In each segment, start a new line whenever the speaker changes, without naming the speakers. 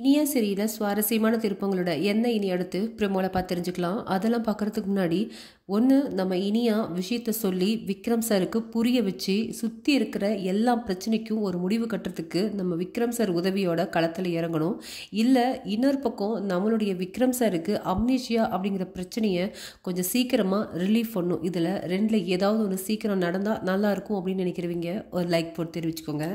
இனிய சிறியில் சுவாரஸ்யமான திருப்பங்களோட என்ன இனி அடுத்து பிரமோவில் பார்த்து தெரிஞ்சுக்கலாம் அதெல்லாம் பார்க்குறதுக்கு முன்னாடி ஒன்று நம்ம இனியா விஷயத்த சொல்லி விக்ரம் சாருக்கு புரிய வச்சு சுற்றி இருக்கிற எல்லா பிரச்சனைக்கும் ஒரு முடிவு கட்டுறதுக்கு நம்ம விக்ரம் சார் உதவியோட களத்தில் இறங்கணும் இல்லை இன்னொரு பக்கம் நம்மளுடைய விக்ரம் சாருக்கு அம்னேஷியா அப்படிங்கிற பிரச்சனையை கொஞ்சம் சீக்கிரமாக ரிலீஃப் பண்ணும் இதில் ரெண்டில் ஏதாவது ஒன்று சீக்கிரம் நடந்தால் நல்லாயிருக்கும் அப்படின்னு நினைக்கிறவங்க ஒரு லைக் போட்டு தெரிவிச்சுக்கோங்க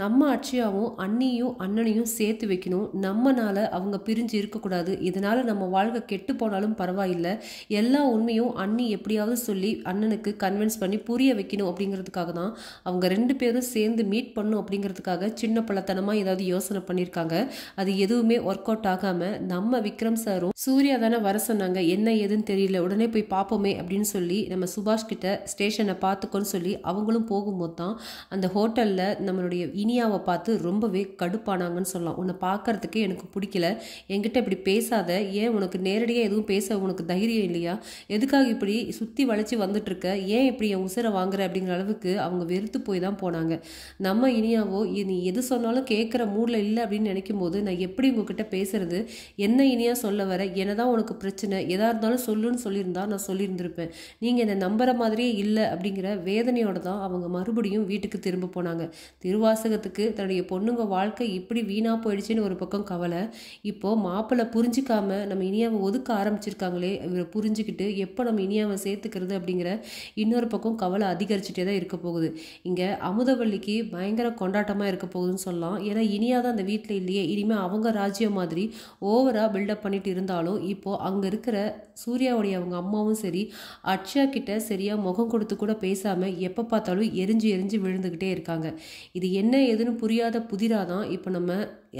நம்ம அச்சியாவும் அண்ணியும் அண்ணனையும் சேர்த்து வைக்கணும் நம்மனால் அவங்க பிரிஞ்சு இருக்கக்கூடாது இதனால் நம்ம வாழ்க்கை கெட்டு போனாலும் பரவாயில்லை எல்லா உண்மையும் அண்ணி எப்படியாவது சொல்லி அண்ணனுக்கு கன்வின்ஸ் பண்ணி புரிய வைக்கணும் அப்படிங்கிறதுக்காக தான் அவங்க ரெண்டு பேரும் சேர்ந்து மீட் பண்ணும் அப்படிங்கிறதுக்காக சின்ன பள்ளத்தனமாக ஏதாவது யோசனை பண்ணியிருக்காங்க அது எதுவுமே ஒர்க் அவுட் ஆகாமல் நம்ம விக்ரம் சாரும் சூர்யா தானே வர சொன்னாங்க என்ன ஏதுன்னு தெரியல உடனே போய் பார்ப்போமே அப்படின்னு சொல்லி நம்ம சுபாஷ் கிட்ட ஸ்டேஷனை பார்த்துக்கோன்னு சொல்லி அவங்களும் போகும்போது தான் அந்த ஹோட்டலில் நம்மளுடைய இனியாவை பார்த்து ரொம்பவே கடுப்பானாங்கன்னு சொல்லலாம் உன்னை பார்க்கறதுக்கே எனக்கு பிடிக்கல என்கிட்ட இப்படி பேசாத ஏன் உனக்கு நேரடியாக எதுவும் பேச உனக்கு தைரியம் இல்லையா எதுக்காக இப்படி சுற்றி வளைச்சி வந்துட்டுருக்க ஏன் இப்படி என் உசுரை வாங்குற அப்படிங்கிற அளவுக்கு அவங்க வெறுத்து போய் தான் போனாங்க நம்ம இனியாவோ நீ எது சொன்னாலும் கேட்குற மூடில் இல்லை அப்படின்னு நினைக்கும் போது நான் எப்படி உங்ககிட்ட பேசுறது என்ன இனியாக சொல்ல வர என்னதான் உனக்கு பிரச்சனை எதாக இருந்தாலும் சொல்லுன்னு சொல்லியிருந்தா நான் சொல்லியிருந்திருப்பேன் நீங்கள் என்னை நம்புகிற மாதிரியே இல்லை அப்படிங்கிற வேதனையோடு தான் அவங்க மறுபடியும் வீட்டுக்கு திரும்ப போனாங்க திருவாசி வாசகத்துக்கு தன்னுடைய பொண்ணுங்க வாழ்க்கை இப்படி வீணாக போயிடுச்சுன்னு ஒரு பக்கம் கவலை இப்போது மாப்பிள்ளை புரிஞ்சிக்காம நம்ம இனியாவை ஒதுக்க ஆரம்பிச்சிருக்காங்களே இவரை புரிஞ்சுக்கிட்டு எப்போ நம்ம இனியாவை சேர்த்துக்கிறது அப்படிங்கிற இன்னொரு பக்கம் கவலை அதிகரிச்சுட்டே தான் இருக்க போகுது இங்கே அமுதவள்ளிக்கு பயங்கர கொண்டாட்டமாக இருக்க போகுதுன்னு சொல்லலாம் ஏன்னா இனியா தான் அந்த வீட்டில் இல்லையே இனிமேல் அவங்க ராஜ்யம் மாதிரி ஓவராக பில்டப் பண்ணிட்டு இருந்தாலும் இப்போது அங்கே இருக்கிற சூர்யாவுடைய அவங்க அம்மாவும் சரி அக்ஷா கிட்ட சரியாக முகம் கொடுத்து கூட பேசாமல் எப்போ பார்த்தாலும் எரிஞ்சு எரிஞ்சு விழுந்துக்கிட்டே இருக்காங்க இது என்ன என்ன ஏதுன்னு புரியாத புதிராக தான் இப்போ நம்ம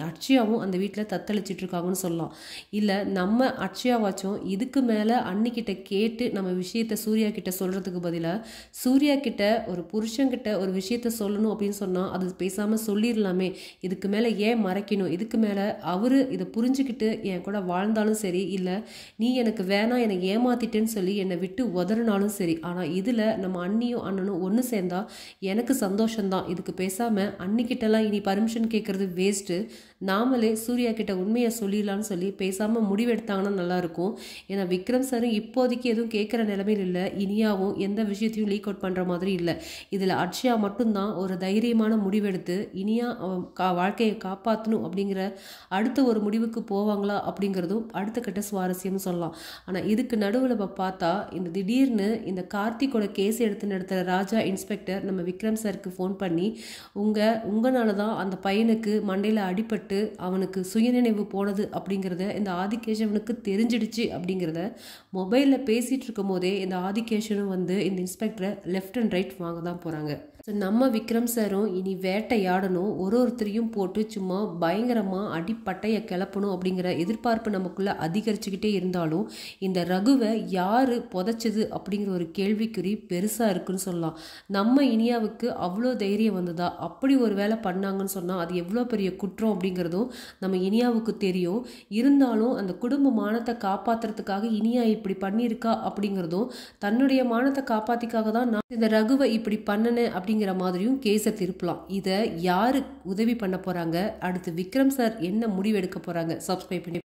அட்சயாவும் அந்த வீட்டில் தத்தளிச்சிட்ருக்காங்கன்னு சொல்லலாம் இல்லை நம்ம அட்சயாவாச்சும் இதுக்கு மேலே அன்னிக்கிட்ட கேட்டு நம்ம விஷயத்த சூர்யா கிட்ட சொல்கிறதுக்கு பதிலாக சூர்யா கிட்ட ஒரு புருஷங்கிட்ட ஒரு விஷயத்த சொல்லணும் அப்படின்னு சொன்னால் அது பேசாமல் சொல்லிடலாமே இதுக்கு மேலே ஏன் மறைக்கணும் இதுக்கு மேலே அவர் இதை புரிஞ்சுக்கிட்டு என் கூட வாழ்ந்தாலும் சரி இல்லை நீ எனக்கு வேணாம் என்னை ஏமாத்திட்டேன்னு சொல்லி என்னை விட்டு உதறினாலும் சரி ஆனால் இதில் நம்ம அண்ணியும் அண்ணனும் ஒன்று சேர்ந்தால் எனக்கு சந்தோஷம்தான் இதுக்கு பேசாமல் அன்னிக்கிட்டலாம் இனி பர்மிஷன் கேட்குறது வேஸ்ட்டு நாமளே சூர்யா கிட்ட உண்மையை சொல்லிடலாம்னு சொல்லி பேசாமல் முடிவெடுத்தாங்கன்னா நல்லாயிருக்கும் ஏன்னா விக்ரம் சாரும் இப்போதைக்கு எதுவும் கேட்குற நிலமையில் இல்லை இனியாவும் எந்த விஷயத்தையும் லீக் அவுட் பண்ணுற மாதிரி இல்லை இதில் அர்ஷியா மட்டும்தான் ஒரு தைரியமான முடிவெடுத்து இனியா கா வாழ்க்கையை காப்பாற்றணும் அப்படிங்கிற அடுத்த ஒரு முடிவுக்கு போவாங்களா அப்படிங்கிறதும் அடுத்த கட்ட சுவாரஸ்யம்னு சொல்லலாம் ஆனால் இதுக்கு நடுவில் இப்போ பார்த்தா இந்த திடீர்னு இந்த கார்த்திகோட கேஸ் எடுத்து நடத்துகிற ராஜா இன்ஸ்பெக்டர் நம்ம விக்ரம் சாருக்கு ஃபோன் பண்ணி உங்கள் உங்களால் தான் அந்த பையனுக்கு மண்டையில் அடிப்படை அடிபட்டு அவனுக்கு சுயநினைவு போனது அப்படிங்கிறத இந்த ஆதிகேஷவனுக்கு தெரிஞ்சிடுச்சு அப்படிங்கிறத மொபைலில் பேசிகிட்டு இருக்கும் போதே இந்த ஆதிகேஷனும் வந்து இந்த இன்ஸ்பெக்டரை லெஃப்ட் அண்ட் ரைட் வாங்க தான் போகிறாங்க ஸோ நம்ம விக்ரம் சாரும் இனி வேட்டையாடணும் ஒரு ஒருத்தரையும் போட்டு சும்மா பயங்கரமாக அடிப்பட்டையை கிளப்பணும் அப்படிங்கிற எதிர்பார்ப்பு நமக்குள்ளே அதிகரிச்சுக்கிட்டே இருந்தாலும் இந்த ரகுவை யார் புதைச்சது அப்படிங்கிற ஒரு கேள்விக்குறி பெருசாக இருக்குன்னு சொல்லலாம் நம்ம இனியாவுக்கு அவ்வளோ தைரியம் வந்ததா அப்படி ஒரு வேலை பண்ணாங்கன்னு சொன்னால் அது எவ்வளோ பெரிய குற்றம் அப்படிங்கிறதும் நம்ம இனியாவுக்கு தெரியும் இருந்தாலும் அந்த குடும்ப மானத்தை காப்பாற்றுறதுக்காக இனியா இப்படி பண்ணியிருக்கா அப்படிங்கிறதும் தன்னுடைய மானத்தை காப்பாற்றிக்காக தான் நான் இந்த ரகுவை இப்படி பண்ணினேன் அப்படி அப்படிங்கிற மாதிரியும் கேஸை திருப்பலாம் இதை யார் உதவி பண்ண போகிறாங்க அடுத்து விக்ரம் சார் என்ன முடிவு எடுக்க போகிறாங்க சப்ஸ்கிரைப் பண்ணி